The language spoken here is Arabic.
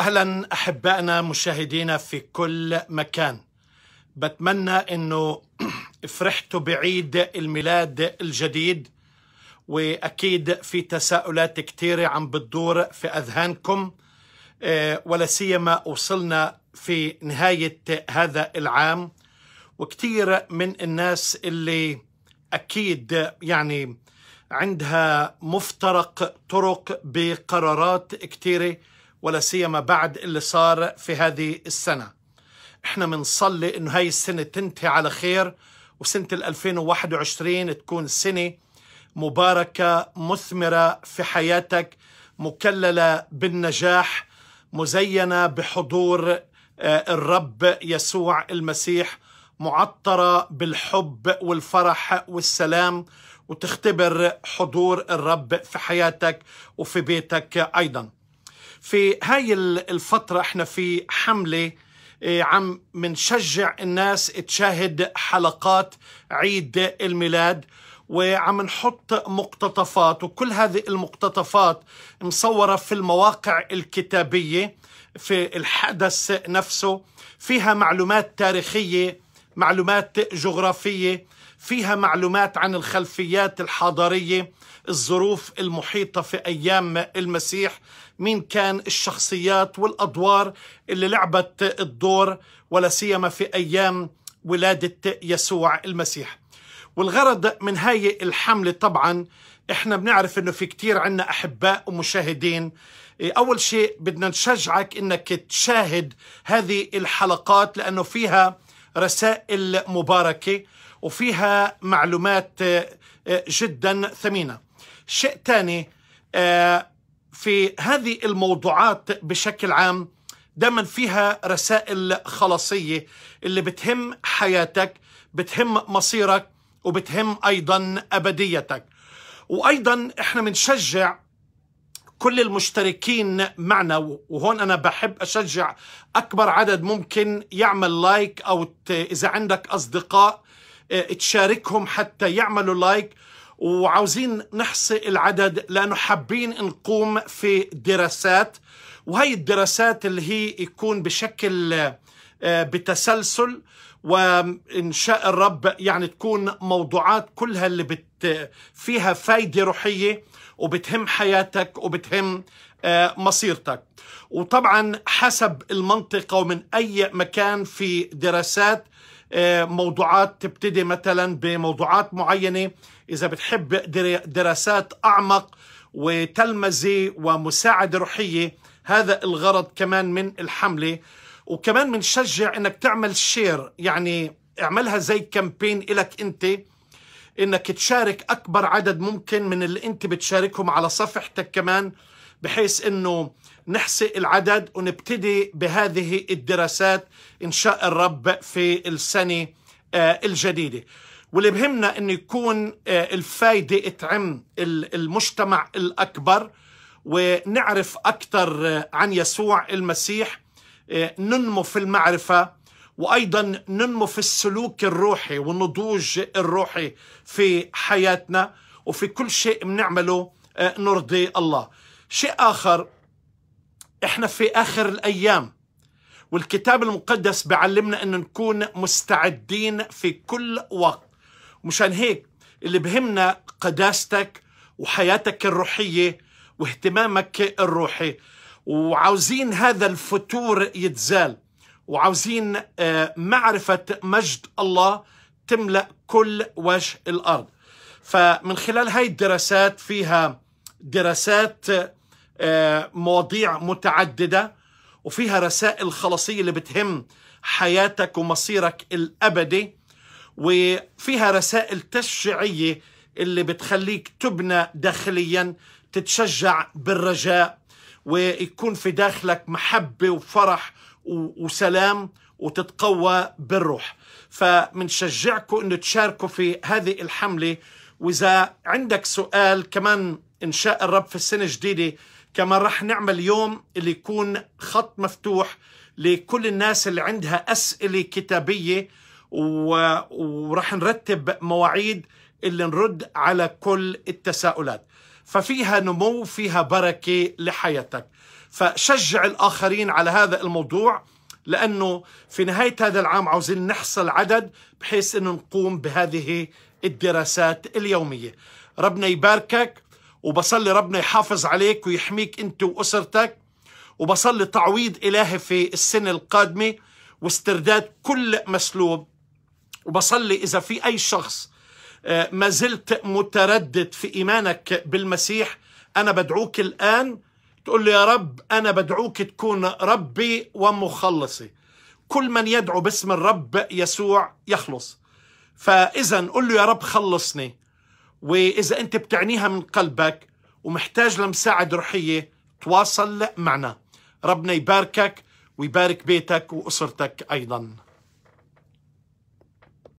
اهلا احبائنا مشاهدينا في كل مكان بتمنى انه فرحتوا بعيد الميلاد الجديد واكيد في تساؤلات كثيره عم بتدور في اذهانكم آه، ولا سيما وصلنا في نهايه هذا العام وكثير من الناس اللي اكيد يعني عندها مفترق طرق بقرارات كثيره ولا سيما بعد اللي صار في هذه السنة احنا بنصلي انه هاي السنة تنتهي على خير وسنة 2021 تكون سنة مباركة مثمرة في حياتك مكللة بالنجاح مزينة بحضور آه، الرب يسوع المسيح معطرة بالحب والفرح والسلام وتختبر حضور الرب في حياتك وفي بيتك أيضاً في هاي الفترة احنا في حملة إيه، عم منشجع الناس تشاهد حلقات عيد الميلاد وعم نحط مقتطفات وكل هذه المقتطفات مصورة في المواقع الكتابية في الحدث نفسه فيها معلومات تاريخية معلومات جغرافية فيها معلومات عن الخلفيات الحضاريه الظروف المحيطه في ايام المسيح مين كان الشخصيات والادوار اللي لعبت الدور ولا سيما في ايام ولاده يسوع المسيح والغرض من هاي الحمله طبعا احنا بنعرف انه في كتير عنا احباء ومشاهدين اول شيء بدنا نشجعك انك تشاهد هذه الحلقات لانه فيها رسائل مباركه وفيها معلومات آه، آه، جدا ثمينة شيء ثاني آه، في هذه الموضوعات بشكل عام دائما فيها رسائل خلاصية اللي بتهم حياتك بتهم مصيرك وبتهم أيضا أبديتك وأيضا إحنا بنشجع كل المشتركين معنا وهون أنا بحب أشجع أكبر عدد ممكن يعمل لايك أو إذا عندك أصدقاء إيه، تشاركهم حتى يعملوا لايك وعاوزين نحصي العدد لأنه حابين نقوم في دراسات وهي الدراسات اللي هي يكون بشكل إيه، بتسلسل وإن شاء الرب يعني تكون موضوعات كلها اللي بت فيها فايدة روحية وبتهم حياتك وبتهم إيه، مصيرتك وطبعا حسب المنطقة ومن أي مكان في دراسات آه، موضوعات تبتدي مثلا بموضوعات معينة إذا بتحب دراسات أعمق وتلمزة ومساعدة روحية هذا الغرض كمان من الحملة وكمان بنشجع انك تعمل شير يعني اعملها زي كامبين إلك انت انك تشارك اكبر عدد ممكن من اللي انت بتشاركهم على صفحتك كمان بحيث انه نحصي العدد ونبتدي بهذه الدراسات ان شاء الرب في السنه آه، الجديده واللي بهمنا انه يكون آه، الفايده تعم المجتمع الاكبر ونعرف اكثر آه، عن يسوع المسيح ننمو في المعرفه وايضا ننمو في السلوك الروحي والنضوج الروحي في حياتنا وفي كل شيء بنعمله نرضي الله شيء آخر إحنا في آخر الأيام والكتاب المقدس بيعلمنا أن نكون مستعدين في كل وقت مشان هيك اللي بهمنا قداستك وحياتك الروحية واهتمامك الروحي وعاوزين هذا الفتور يتزال وعاوزين آه، معرفة مجد الله تملأ كل وجه الأرض فمن خلال هاي الدراسات فيها دراسات آه، مواضيع متعددة وفيها رسائل خلاصية اللي بتهم حياتك ومصيرك الأبدي وفيها رسائل تشجيعية اللي بتخليك تبنى داخليا تتشجع بالرجاء ويكون في داخلك محبة وفرح وسلام وتتقوى بالروح فمنشجعكم أن تشاركوا في هذه الحملة وإذا عندك سؤال كمان إنشاء الرب في السنة الجديدة كما رح نعمل اليوم اللي يكون خط مفتوح لكل الناس اللي عندها أسئلة كتابية و... ورح نرتب مواعيد اللي نرد على كل التساؤلات ففيها نمو فيها بركة لحياتك فشجع الآخرين على هذا الموضوع لأنه في نهاية هذا العام عاوزين نحصل عدد بحيث أنه نقوم بهذه الدراسات اليومية ربنا يباركك وبصلي ربنا يحافظ عليك ويحميك أنت وأسرتك وبصلي تعويض إلهي في السنة القادمة واسترداد كل مسلوب وبصلي إذا في أي شخص آه، ما زلت متردد في إيمانك بالمسيح أنا بدعوك الآن تقول لي يا رب أنا بدعوك تكون ربي ومخلصي كل من يدعو باسم الرب يسوع يخلص فإذا قل له يا رب خلصني وإذا أنت بتعنيها من قلبك ومحتاج لمساعدة روحية تواصل معنا ربنا يباركك ويبارك بيتك وأسرتك أيضاً